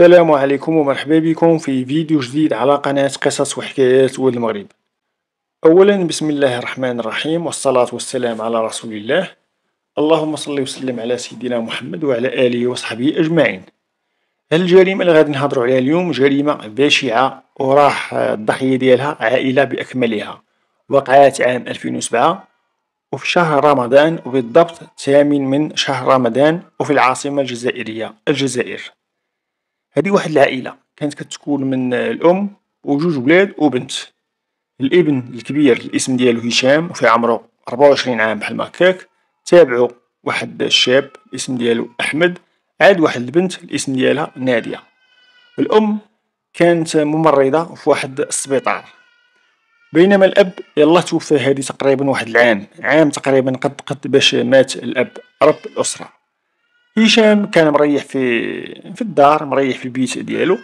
السلام عليكم ومرحبا بكم في فيديو جديد على قناة قصص وحكايات ولد المغرب أولا بسم الله الرحمن الرحيم والصلاة والسلام على رسول الله اللهم صل وسلم على سيدنا محمد وعلى آله وصحبه أجمعين الجريمة اللي غادي نهضروا عليها اليوم جريمة بشعة وراح الضحية ديالها عائلة بأكملها وقعت عام 2007 وفي شهر رمضان وبالضبط 8 من شهر رمضان وفي العاصمة الجزائرية الجزائر هذه واحد العائله كانت كتكون من الام وجوج ولاد وبنت الابن الكبير الاسم ديالو هشام وفي عمرو 24 عام بحال هكاك تابعو واحد الشاب الاسم ديالو احمد عاد واحد البنت الاسم ديالها ناديه الام كانت ممرضه في واحد السبيطار بينما الاب يلا توفى هذه تقريبا واحد العام عام تقريبا قد قد باش مات الاب رب الاسره هشام كان مريح في في الدار مريح في البيت ديالو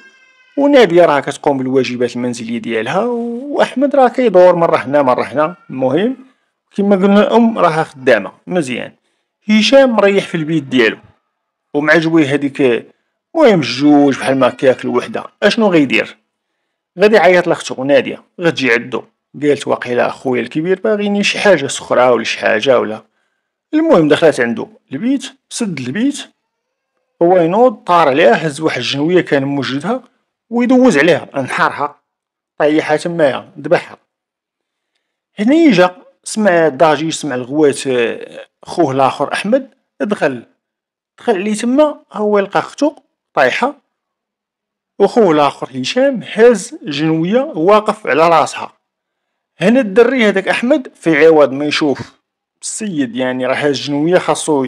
ونادية راه كتقوم بالواجبات المنزلية ديالها وأحمد راه كيدور مرة هنا مرة هنا المهم كما قلنا الأم راها خدامة مزيان هشام مريح في البيت ديالو ومعجبوه هذيك المهم جوج بحال ما كياكل وحده اشنو غيدير غادي يعيط لاختو ناديه غتجي عندو قالت واقيلا خويا الكبير باغيني شي حاجه سخره ولا شي حاجه ولا المهم دخلت عندو البيت سد البيت هو ينوض طار عليها هز واحد الجنوية كان موجدها ويدوز عليها انحارها طيحها تمايا ذبحها هنا جا سمع الضاجي سمع الغوات آه، خوه الاخر احمد دخل دخل عليه تما هو يلقى ختو طايحة وخوه الاخر هشام هاز جنوية واقف على راسها هنا الدري هذاك احمد في عوض ما يشوف السيد يعني راه الجنويه خاصو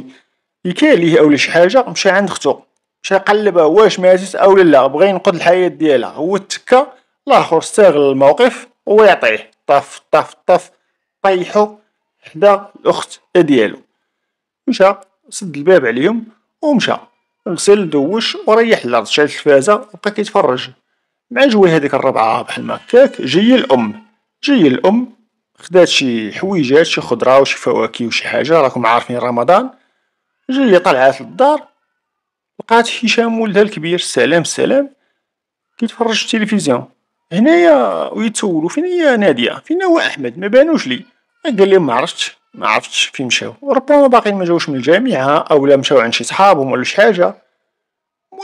يكاليه أولا شي حاجه مشى عند اختو مشى قلبها واش ماتت او لا بغى ينقذ الحياه ديالها هو تكا الاخر استغل الموقف هو يعطيه طف طف طف طيحو حدا الاخت ديالو مشى سد الباب عليهم ومشى غسل دوش وريح الارض شال التلفازه وبقى كيتفرج مع جوي هذيك الربعه بحال ما هكاك جي الام جي الام خدات شي حويجات شي خضرة وشي فواكه وشي حاجة راكم عارفين رمضان جاية طلعات للدار لقات هشام ولدها الكبير سلام سلام كيتفرج في التلفزيون هنايا ويتسولو فين هي نادية فين هو أحمد بانوش لي قال عرفتش معرفتش معرفتش فين مشاو ربما باقيين مجاوش من الجامعة أولا مشاو عند شي صحابهم ولا شي حاجة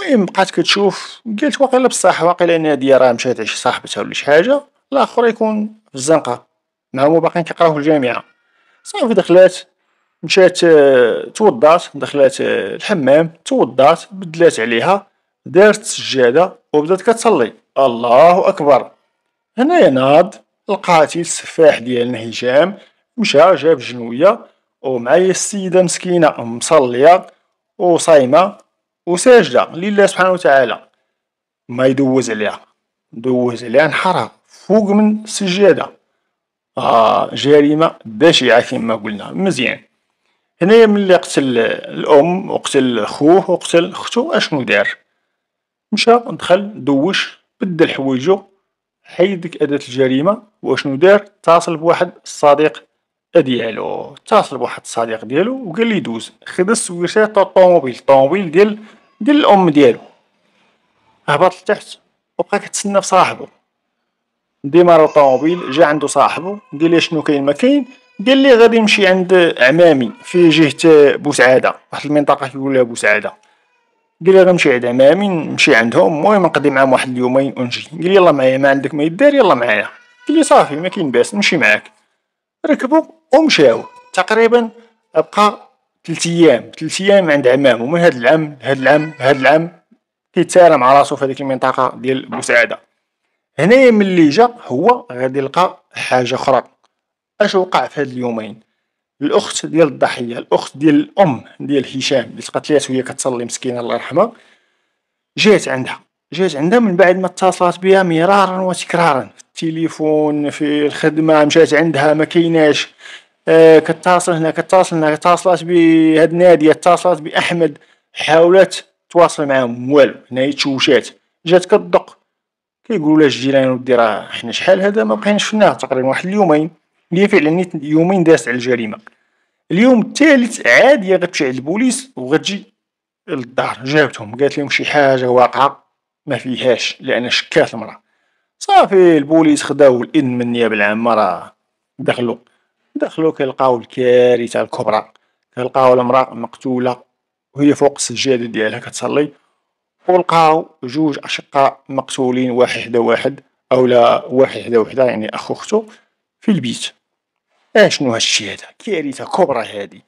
المهم بقات كتشوف قالت واقيلا بصح واقيلا نادية راه مشات عند شي صاحبتها ولا شي حاجة الآخر يكون في الزنقة هما باقيين كيقراو في الجامعة، صافي دخلات مشات آه، توضات دخلات آه، الحمام توضات بدلات عليها دارت السجادة وبدات كتصلي، الله أكبر، هنايا ناض لقاتي السفاح ديالنا هشام مشى جاب جنوية ومعايا السيدة مسكينة مصلية وصايمة وساجدة لله سبحانه وتعالى، ما يدوز عليها، دوز عليها نحرها فوق من السجادة. آه جريمة بشعة كما قلنا مزيان هنايا ملي قتل الأم وقتل خوه وقتل ختو أشنو دار مشى دخل دوش بدل حوايجو حيدك أداة الجريمة وأشنو دار اتصل بواحد الصديق ديالو اتصل بواحد الصديق ديالو وقال لي دوز خدا السويرشة تاع الطوموبيل الطوموبيل ديال ديال الأم ديالو هبط لتحت وبقى كتسنى في صاحبو ديمار الطوموبيل جا عندو صاحبو قال لي شنو كاين ما كاين قال لي غادي نمشي عند عمامي في جهه بوسعاده واحد المنطقه كيقول لها بوسعاده قال لي غنمشي عند عمامي نمشي عندهم المهم نقضي معاهم واحد اليومين ونجي قال لي يلا معايا ما عندك ما يدار يلا معايا قال لي صافي ما كاين باس نمشي معاك ركبوا ومشاو تقريبا بقى ثلاث ايام ثلاث ايام عند عمامو من هاد العام هذا العام هذا العام كيتسارى مع راسو في هذيك المنطقه ديال بوسعاده هنايا ملي جا هو غادي يلقى حاجة خرى، اش وقع في هاد اليومين، الأخت ديال الضحية الأخت ديال الأم ديال هشام لي تقتلات وهي كتصلي مسكينة الله يرحمها، جات عندها جات عندها من بعد ما اتصلات بها مرارا وتكرارا في التيليفون في الخدمة مشات عندها مكيناش آه، كتصل هنا كتصل هنا اتصلت بهاد نادية اتصلت بأحمد حاولات تواصل معاهم والو هنايا تشوشات جات كدق لا جيلاني ودي راه حنا شحال ما بقيناش شفناه تقريبا واحد اليومين هي فعلا يومين دازت على الجريمة اليوم التالت عاد غتمشي عند البوليس وغتجي للدار جابتهم قالت لهم شي حاجة واقعة فيهاش لأن شكات المرا صافي البوليس خداو الإذن من النيابة العامة راه دخلو دخلو كيلقاو الكارثة الكبرى كيلقاو المرا مقتولة وهي فوق السجادة ديالها كتصلي ولقاو جوج أشقاء مقتولين واحد حدا واحد أو لا واحد حدا وحدة يعني أخ وختو في البيت اه شنو هادشي هدا كارثة كبرى هادي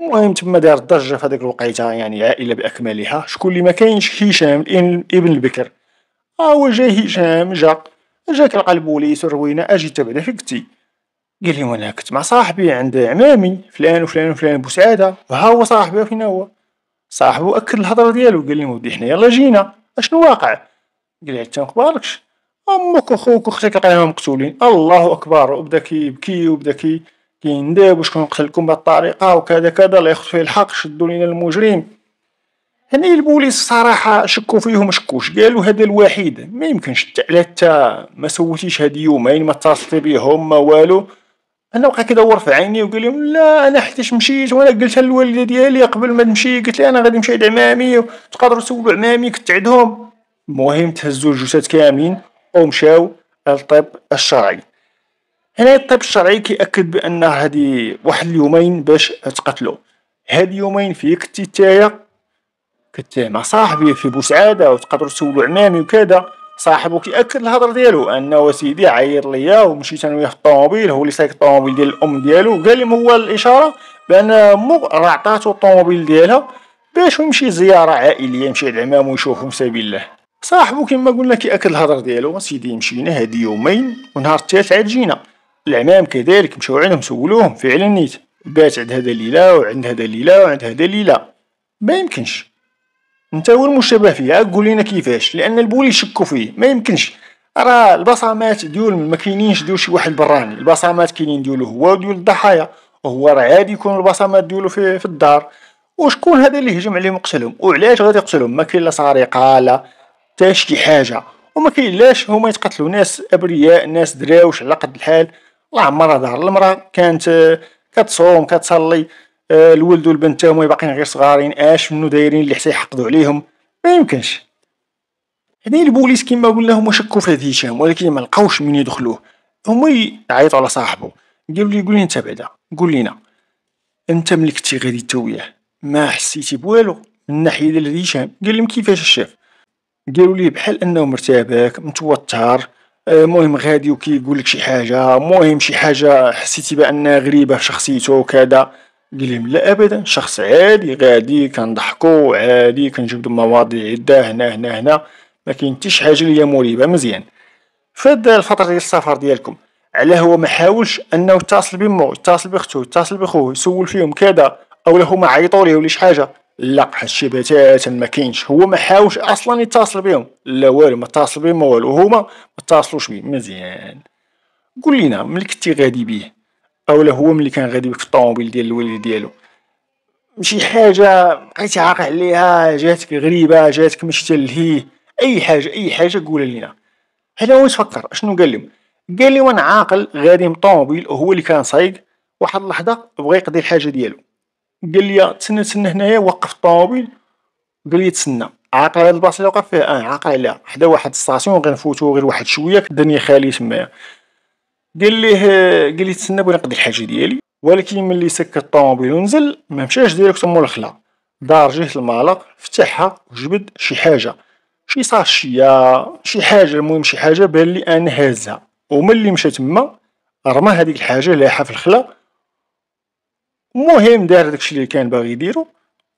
المهم تما دار ضجة في هذيك الوقيتة يعني عائله بأكملها شكون اللي ما كاينش هشام ابن البكر ها هو جا هشام جا جا كلقى البوليس الروينة اجي تبعنا في كتي قال لهم انا كنت مع صاحبي عند عمامي فلان وفلان وفلان بوسعادة وها هو صاحبي فين هو صاحبو اكد الهضره ديالو قال لهم ودي حنايا يلا جينا اشنو واقع قال لي حتى مقباركش امك وخوك وختك لقيناهم مقتولين الله اكبر وبدا كيبكي وبدا كي كينداب وشكون قتلكم بهاد الطريقه وكذا كذا الله ياخذ فيه الحق شدوا لينا المجرم هنا البوليس الصراحه شكوا فيه وما شكوش قالوا هذا الوحيد ما يمكنش حتى ما سوتيش هاد يومين ما اتصلتي بيهم ما والو انا وقع كذا في عيني وقال لهم لا انا حتى مشيت وانا قلت للوالده ديالي قبل ما نمشي قلت لها انا غادي نمشي عند عمامي تقدروا تسولوا عمامي كنت عندهم المهم تهزوا الجثث كاملين ومشاو للطب الشرعي هنا الطب الشرعي كيأكد بأن هذه واحد اليومين باش تقتلو هاد اليومين فيك تيتايا كنت مع صاحبي في بوسعادة وتقدروا تسولوا عمامي وكذا صاحبو كياكد الهضره ديالو انه سيدي عيط ليا ومشيت انا وياه في الطوموبيل هو اللي سايق الطوموبيل ديال الام ديالو قال لهم هو الاشاره بان مو راه عطاتو الطوموبيل ديالها باش يمشي زياره عائليه يمشي عند عمامو يشوفهم سبيل الله صاحبو كما قلنا كياكد الهضره ديالو سيدي مشينا هاد يومين ونهار الثالث عاد جينا العمام كذلك مشاو عندهم سولوهم فعلا نيت بات عند هذا ليله وعند هذا ليله وعند هذا ليله ما يمكنش انت هو المشتبه فيه قول لينا كيفاش لان البولي يشكو فيه ما يمكنش راه البصمات ديول ما كاينينش ديول شي واحد براني البصمات كاينين ديولو هو وديول الضحايا وهو راه عادي يكون البصمات ديولو في, في الدار وشكون هذا اللي هجم عليهم وقتلهم وعلاش غادي يقتلهم ما كاين لا سرقه لا حتى شي حاجه وما كاين لاش هما يتقتلوا ناس ابرياء ناس دراوش على قد الحال الله عمرها دار المراه كانت كتصوم كتصلي آه، الولد والبنت تاهما هما باقيين غير صغارين اش منو دايرين اللي حتى يحقدوا عليهم ما يمكنش يعني البوليس كيما قلنا هما شكوا في هذه هشام ولكن ما لقاوش من يدخلوه هما يعيطوا على صاحبه قالوا لي قول لي انت بعدا قول لينا انت ملي كنتي غادي تويه ما حسيتي بوالو من الناحيه ديال هشام قال لهم كيفاش الشيف قالوا لي بحال انه مرتبك متوتر المهم آه، غادي وكيقول لك شي حاجه المهم شي حاجه حسيتي بانها غريبه في شخصيته وكذا قال لا ابدا شخص عادي غادي كنضحكو عادي كنجبدو مواضيع عده هنا هنا هنا ما كاين حتى شي حاجه اللي مريبه مزيان فهاد الفتره ديال السفر ديالكم على هو ما حاولش انه يتصل بمو يتصل بختو يتصل بخوه يسول فيهم كذا او هما عيطوا ليه ولا شي حاجه لا هادشي بتاتا ما كاينش هو ما حاولش اصلا يتصل بهم لا والو ما اتصل بهم والو هما ما اتصلوش بيه مزيان قول لينا ملي كنتي غادي بيه اولا هو ملي كان غادي في الطوموبيل ديال الوالد ديالو شي حاجه بقيتي عاق عليها جاتك غريبه جاتك مشتلهي اي حاجه اي حاجه قولها لينا حنا هو تفكر شنو قال لهم قال لي وانا عاقل غادي مطوموبيل وهو اللي كان صايق واحد اللحظه بغى يقضي الحاجه ديالو قال لي تسنى تسنى هنايا وقف الطوموبيل قال لي تسنى عاقل على البلاصه اللي وقف فيها اه عاقل عليها حدا واحد غير غنفوتو غير واحد شويه الدنيا خاليه تمايا قال ليه قال لي تسنى بغي نقضي الحاجه ديالي ولكن ملي سكت الطوموبيل ونزل ما مشاش ديريكت مول الخلا دار جهه المعلق فتحها وجبد شي حاجه شي صاشية شي حاجه المهم شي حاجه بان لي انا هازها وملي مشى تما رمى هذيك الحاجه لاحها في الخلا المهم دار داكشي اللي كان باغي يديرو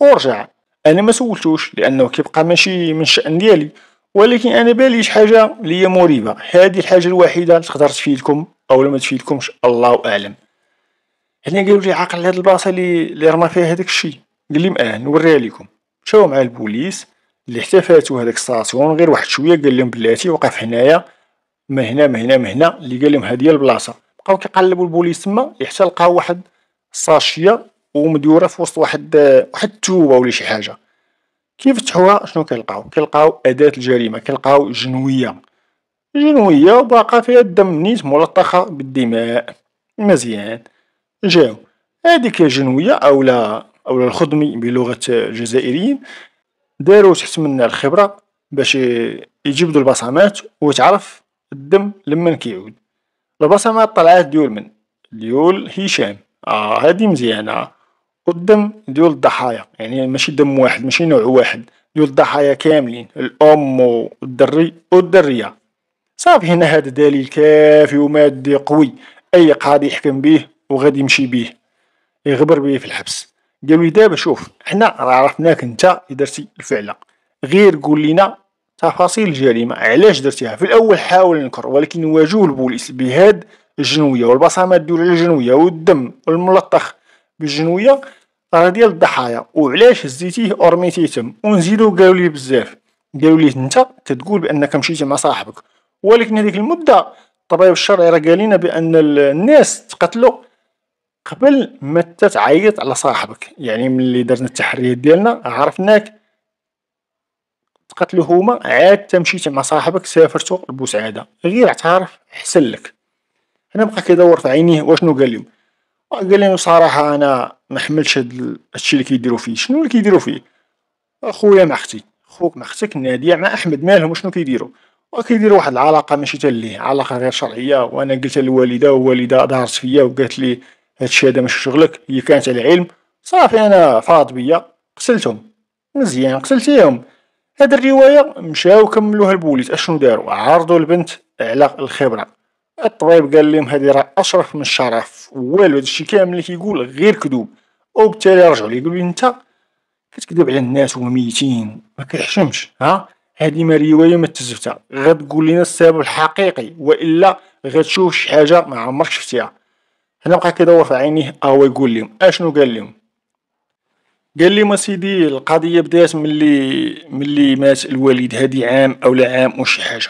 ورجع انا ما سولتوش لانه كيبقى ماشي من الشان ديالي ولكن انا بالي شي حاجه اللي هي مريبه هذه الحاجه الوحيده اللي تقدر تفيدكم او لا ما تفيدكمش الله اعلم هنا قالوا لي عاقل هاد البلاصه اللي اللي رمى فيها هذاك الشيء قال لي اه نوريها لكم مشاو مع البوليس اللي حتى فاتو هذاك الساسيون غير واحد شويه قال لهم بلاتي وقف هنايا من هنا من هنا من هنا اللي قال لهم هذه البلاصه بقاو كيقلبوا البوليس تما حتى لقاو واحد الساشية ومديوره في وسط واحد واحد التوبه ولا شي حاجه كيف فتحوها شنو كيلقاو كيلقاو اداه الجريمه كيلقاو جنويه جنوية وباقا فيها الدم نيت ملطخة بالدماء، مزيان، جاو، هاديك الجنوية أولا أولا الخضمي بلغة الجزائريين دارو تحت منا الخبرة باش يجبدو البصمات وتعرف الدم لمن كيعود، البصمات طلعات ديول من؟ ديول هشام، اه هادي مزيانة، والدم ديول الضحايا يعني ماشي دم واحد ماشي نوع واحد ديول الضحايا كاملين الأم والدري والدرية. صافي هنا هذا دليل كافي ومادي قوي اي قاضي يحكم به وغادي يمشي به يغبر به في الحبس قالوا لي دابا شوف حنا راه عرفناك انت درتي الفعله غير قول لنا تفاصيل الجريمه علاش درتيها في الاول حاول نكر ولكن واجهوا البوليس بهاد الجنويه والبصمات ديال الجنويه والدم الملطخ بالجنويه راه ديال الضحايا وعلاش هزيتيه ورميتيه تم ونزيدو قالوا لي بزاف قالوا لي انت تتقول بانك مشيتي مع صاحبك ولكن هذيك المده الطبيب الشرعي راه قال بان الناس تقتلوا قبل ما تعيط على صاحبك يعني ملي درنا التحريات ديالنا عرفناك تقتلو هما عاد تمشيت مع صاحبك سافرتو لبوسعاده غير اعترف احسن لك انا بقى كيدور في عينيه واشنو قال لهم قال لهم صراحه انا ما حملتش هاد هادشي اللي كيديروا فيه شنو اللي كيديروا فيه خويا مع اختي خوك مع اختك ناديه مع احمد مالهم شنو كيديروا وكيدير واحد العلاقه ماشي حتى ليه علاقه غير شرعيه وانا قلت للوالده والوالده ظهرت فيا وقالت لي هادشي هذا ماشي شغلك هي كانت على علم صافي انا فاض بيا قتلتهم مزيان قتلتيهم هاد الروايه مشاو كملوها البوليس اشنو داروا عرضوا البنت على الخبره الطبيب قال لهم هذه راه اشرف من الشرف والو هادشي كامل اللي كيقول غير كذوب وبالتالي رجعوا لي يقولوا لي انت كتكذب على الناس وميتين ميتين ما كيحشمش ها هذه ما روايه ما تزفتها غتقول لنا السبب الحقيقي والا غتشوف شي حاجه ما عمرك شفتيها هنا بقى كيدور في عينيه اهو يقول لهم اشنو قال لهم قال ما سيدي القضيه بدات ملي ملي مات الوالد هادي عام او لا عام شي حاجه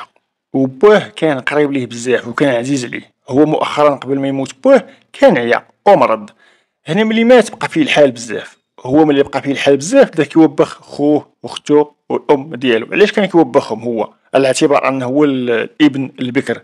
وبوه كان قريب ليه بزاف وكان عزيز عليه هو مؤخرا قبل ما يموت بوه كان عيا ومرض هنا ملي مات بقى فيه الحال بزاف هو ملي بقى فيه الحال بزاف بدا كيوبخ خوه واختو والام ديالو علاش كان كيوبخهم هو على اعتبار انه هو الابن البكر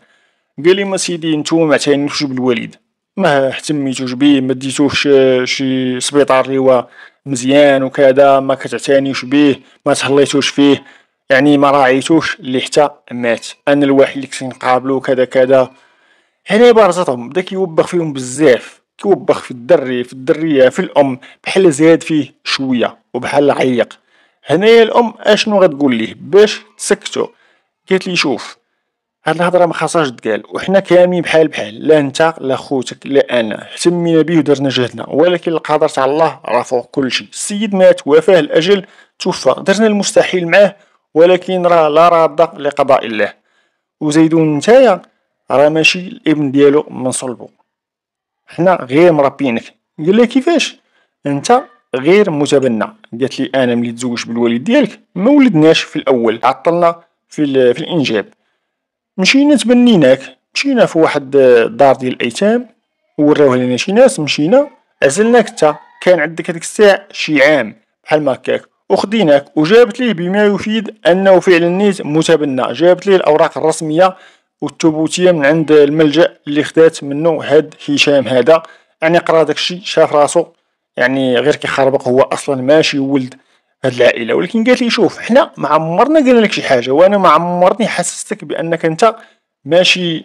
قال لي ما سيدي نتوما ما تعينوش بالوالد ما اهتميتوش بيه ما ديتوش شي سبيطار اللي هو مزيان وكذا ما كتعتنيوش بيه ما تهليتوش فيه يعني ما راعيتوش اللي حتى مات انا الوحيد اللي كنت نقابلو كذا كذا هنا بارزتهم بدا كيوبخ فيهم بزاف كيوبخ في الدري في الدرية في الأم بحال زاد فيه شوية وبحال عيق هنايا الأم أشنو غتقول ليه باش تسكتو قالت لي شوف هاد الهضرة ما خاصهاش تقال وحنا كاملين بحال بحال لا انت لا خوتك لا انا اهتمينا به ودرنا جهدنا ولكن القدر تاع الله راه فوق كل شيء السيد مات وفاه الاجل توفى درنا المستحيل معاه ولكن راه لا راد لقضاء الله وزيدون نتايا راه ماشي الابن ديالو من صلبو حنا غير مربينك قال لي كيفاش انت غير متبنى قالت لي انا ملي تزوجت بالوالد ديالك ما ولدناش في الاول عطلنا في, في الانجاب مشينا تبنيناك مشينا في واحد الدار ديال الايتام وراوها لنا شي ناس مشينا عزلناك حتى كان عندك هذيك الساعة شي عام بحال ما هكاك وخديناك وجابت ليه بما يفيد انه فعلا نيت متبنى جابت ليه الاوراق الرسميه والتبوتيه من عند الملجا اللي خدات منه هاد هشام هذا يعني قرا داكشي شاف راسو يعني غير كيخربق هو اصلا ماشي ولد هاد العائله ولكن قالت لي شوف حنا ما عمرنا قلنا لك شي حاجه وانا ما عمرني حسستك بانك انت ماشي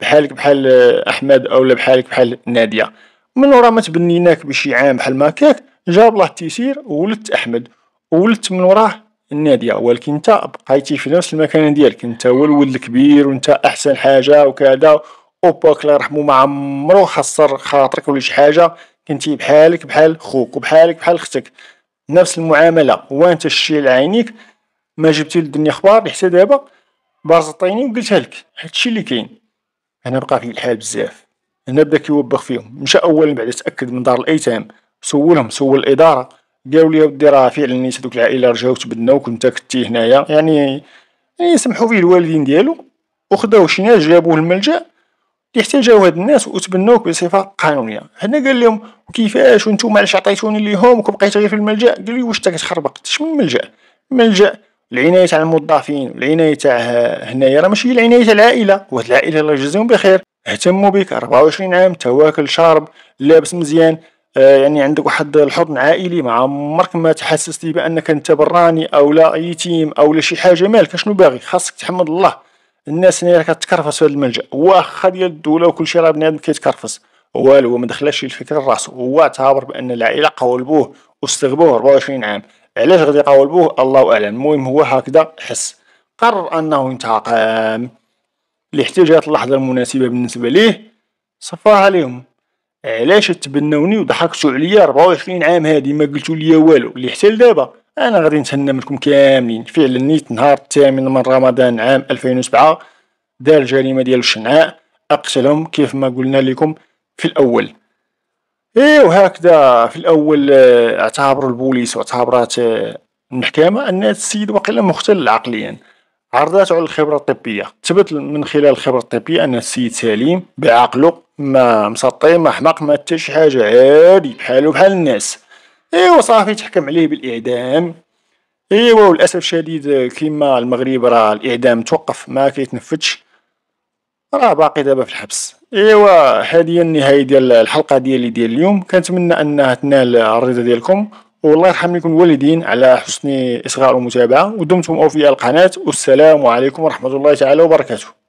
بحالك بحال احمد او لا بحالك بحال ناديه من ورا ما تبنيناك بشي عام بحال ماكاك جاب الله التيسير وولدت احمد وولدت من وراه النادي ولكن انت بقيتي في نفس المكانه ديالك انت هو الولد الكبير وانت احسن حاجه وكذا وباك الله يرحمه ما عمرو خسر خاطرك ولا شي حاجه كنتي بحالك بحال خوك وبحالك بحال اختك نفس المعامله وانت الشيء على عينيك ما جبتي للدنيا اخبار حتى دابا بارزطيني وقلتها لك هادشي اللي كاين انا بقى في الحال بزاف هنا بدا كيوبخ فيهم مشى اولا بعد تاكد من دار الايتام سولهم سول الاداره قالوا لي ودي راه فعلا نيت هذوك العائله رجعوا تبناوك وانت كنتي هنايا يعني يعني سمحوا فيه الوالدين ديالو وخداو شي ناس جابوه الملجا احتاجوا هاد الناس وتبنوك بصفه قانونيه هنا قال لهم كيفاش وانتم علاش عطيتوني ليهم وبقيت غير في الملجا قال لي واش انت كتخربق شنو من ملجا ملجا العنايه تاع الموظفين العنايه تاع هنايا راه ماشي العنايه تاع العائله وهاد العائله الله يجزيهم بخير اهتموا بك 24 عام تواكل شارب لابس مزيان آه، يعني عندك واحد الحضن عائلي مع عمرك ما تحسستي بانك انت براني او لا يتيم او لا شي حاجه مالك شنو باغي خاصك تحمد الله الناس اللي كتكرفس في هذا الملجا واخا ديال الدوله وكل شيء راه بنادم كيتكرفس والو ما دخلاش الفكره لراسو هو اعتبر بان العائله قولبوه واستغبوه 24 عام علاش غادي يقولبوه الله اعلم المهم هو هكذا حس قرر انه ينتقم اللي اللحظه المناسبه بالنسبه ليه صفاها ليهم آه، علاش تبنوني وضحكتوا عليا 24 عام هادي ما قلتوا ليا والو اللي حتى لدابا انا غادي نتهنى منكم كاملين فعلا نيت نهار الثامن من رمضان عام 2007 دار الجريمه ديال الشنعاء اقتلهم كيف ما قلنا لكم في الاول ايوا هكذا في الاول آه، اعتبروا البوليس واعتبرات آه، المحكمه ان السيد وقيلا مختل عقليا عرضات على الخبرة الطبية ثبت من خلال الخبرة الطبية أن السيد سليم بعقله ما مسطي ما حمق ما حتى شي حاجة عادي بحالو بحال الناس ايوا صافي تحكم عليه بالإعدام ايوا وللأسف الشديد كيما المغرب راه الإعدام توقف ما كيتنفذش راه باقي دابا في الحبس ايوا هذه النهاية ديال الحلقة ديالي ديال اليوم كنتمنى أنها تنال الرضا ديالكم والله يرحم لكم الوالدين على حسن إصغاء المتابعة ودمتم أوفياء القناة والسلام عليكم ورحمة الله تعالى وبركاته